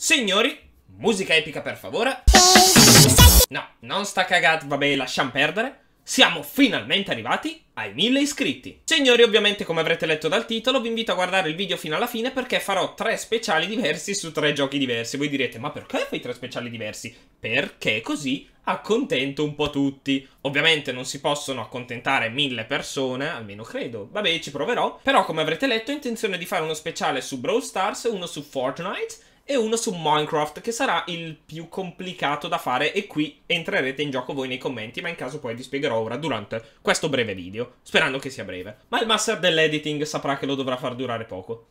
Signori, musica epica per favore. No, non sta cagato, vabbè, lasciamo perdere. Siamo finalmente arrivati ai 1000 iscritti. Signori, ovviamente come avrete letto dal titolo, vi invito a guardare il video fino alla fine perché farò tre speciali diversi su tre giochi diversi. Voi direte, ma perché fai tre speciali diversi? Perché così accontento un po' tutti. Ovviamente non si possono accontentare mille persone, almeno credo. Vabbè, ci proverò. Però, come avrete letto, ho intenzione di fare uno speciale su Brawl Stars, uno su Fortnite e uno su Minecraft che sarà il più complicato da fare e qui entrerete in gioco voi nei commenti, ma in caso poi vi spiegherò ora durante questo breve video, sperando che sia breve. Ma il master dell'editing saprà che lo dovrà far durare poco.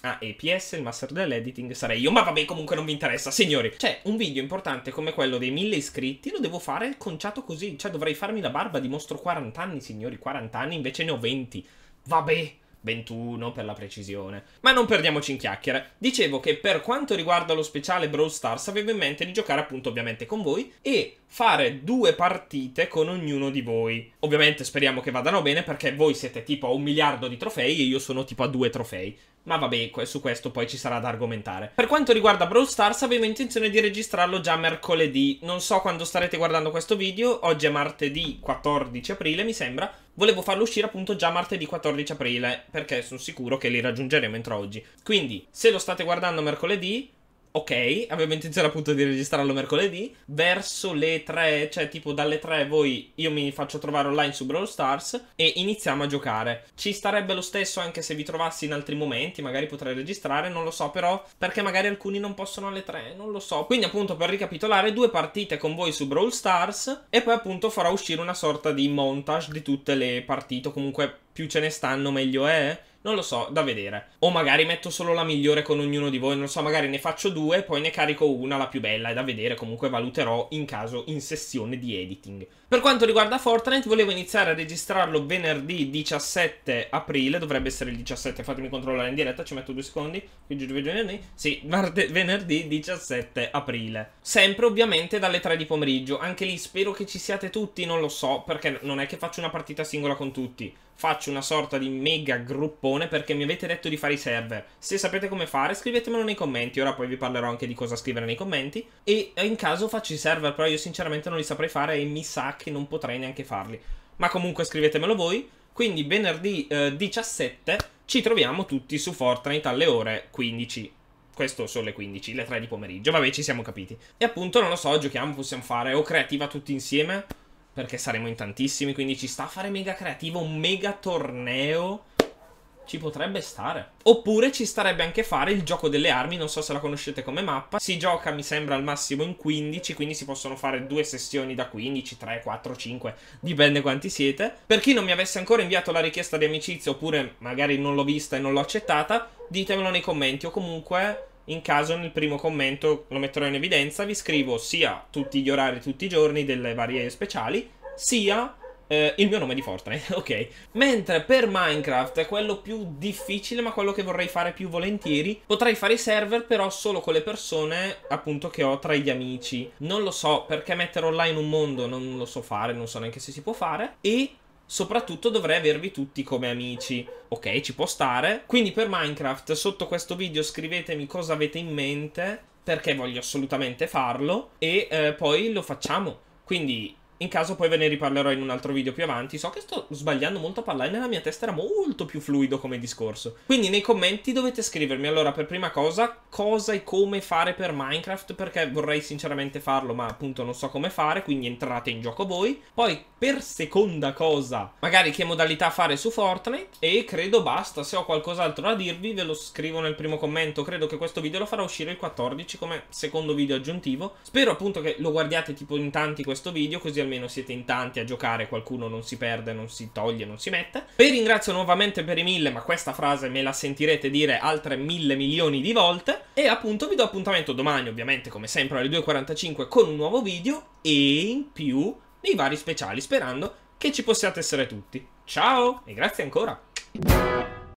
Ah, EPS, il master dell'editing sarei io, ma vabbè comunque non vi interessa, signori. Cioè, un video importante come quello dei 1000 iscritti lo devo fare conciato così, cioè dovrei farmi la barba di mostro 40 anni, signori, 40 anni, invece ne ho 20. Vabbè. 21 per la precisione. Ma non perdiamoci in chiacchiere. Dicevo che per quanto riguarda lo speciale Brawl Stars avevo in mente di giocare appunto ovviamente con voi e fare due partite con ognuno di voi. Ovviamente speriamo che vadano bene perché voi siete tipo a un miliardo di trofei e io sono tipo a due trofei. Ma vabbè, su questo poi ci sarà da argomentare. Per quanto riguarda Brawl Stars, avevo intenzione di registrarlo già mercoledì. Non so quando starete guardando questo video, oggi è martedì 14 aprile mi sembra. Volevo farlo uscire appunto già martedì 14 aprile, perché sono sicuro che li raggiungeremo entro oggi. Quindi, se lo state guardando mercoledì, Ok, avevo intenzione appunto di registrarlo mercoledì. Verso le 3, cioè tipo dalle 3 voi io mi faccio trovare online su Brawl Stars e iniziamo a giocare. Ci starebbe lo stesso anche se vi trovassi in altri momenti, magari potrei registrare, non lo so però, perché magari alcuni non possono alle 3, non lo so. Quindi appunto per ricapitolare, due partite con voi su Brawl Stars e poi appunto farò uscire una sorta di montage di tutte le partite, comunque più ce ne stanno meglio è. Non lo so, da vedere. O magari metto solo la migliore con ognuno di voi, non lo so, magari ne faccio due poi ne carico una, la più bella, è da vedere, comunque valuterò in caso in sessione di editing. Per quanto riguarda Fortnite, volevo iniziare a registrarlo venerdì 17 aprile, dovrebbe essere il 17, fatemi controllare in diretta, ci metto due secondi, sì, venerdì 17 aprile. Sempre ovviamente dalle 3 di pomeriggio, anche lì spero che ci siate tutti, non lo so, perché non è che faccio una partita singola con tutti, faccio una sorta di mega gruppo bombone perché mi avete detto di fare i server. Se sapete come fare, scrivetemelo nei commenti. Ora poi vi parlerò anche di cosa scrivere nei commenti. E eh, in caso faccio i server, però io sinceramente non li saprei fare e mi sa che non potrei neanche farli. Ma comunque scrivetemelo voi. Quindi venerdì eh, 17 ci troviamo tutti su Fortnite alle ore 15 questo sono le 15, le 3 di pomeriggio, vabbè ci siamo capiti. E appunto non lo so, giochiamo, possiamo fare o creativa tutti insieme, perché saremo in tantissimi, quindi ci sta a fare mega creativo, un mega torneo ci potrebbe stare. Oppure ci starebbe anche fare il gioco delle armi, non so se la conoscete come mappa. Si gioca, mi sembra, al massimo in 15, quindi si possono fare due sessioni da 15, 3, 4, 5, dipende quanti siete. Per chi non mi avesse ancora inviato la richiesta di amicizia, oppure magari non l'ho vista e non l'ho accettata, ditemelo nei commenti o comunque... In caso nel primo commento lo metterò in evidenza, vi scrivo sia tutti gli orari, tutti i giorni delle varie speciali, sia eh, il mio nome di Fortnite, ok. Mentre per Minecraft, è quello più difficile, ma quello che vorrei fare più volentieri, potrei fare i server però solo con le persone appunto che ho tra gli amici. Non lo so perché mettere online un mondo non lo so fare, non so neanche se si può fare. E soprattutto dovrei avervi tutti come amici. Ok, ci può stare. Quindi per Minecraft, sotto questo video scrivetemi cosa avete in mente, perché voglio assolutamente farlo, e eh, poi lo facciamo. Quindi in caso poi ve ne riparlerò in un altro video più avanti. So che sto sbagliando molto a parlare, nella mia testa era molto più fluido come discorso. Quindi nei commenti dovete scrivermi allora per prima cosa cosa e come fare per Minecraft, perché vorrei sinceramente farlo, ma appunto non so come fare, quindi entrate in gioco voi. Poi per seconda cosa, magari che modalità fare su Fortnite e credo basta, se ho qualcos'altro da dirvi ve lo scrivo nel primo commento. Credo che questo video lo farò uscire il 14 come secondo video aggiuntivo. Spero appunto che lo guardiate tipo in tanti questo video, così almeno almeno siete in tanti a giocare, qualcuno non si perde, non si toglie, non si mette. Vi ringrazio nuovamente per i mille, ma questa frase me la sentirete dire altre mille milioni di volte. E appunto vi do appuntamento domani, ovviamente, come sempre alle 2.45 con un nuovo video e in più nei vari speciali, sperando che ci possiate essere tutti. Ciao e grazie ancora!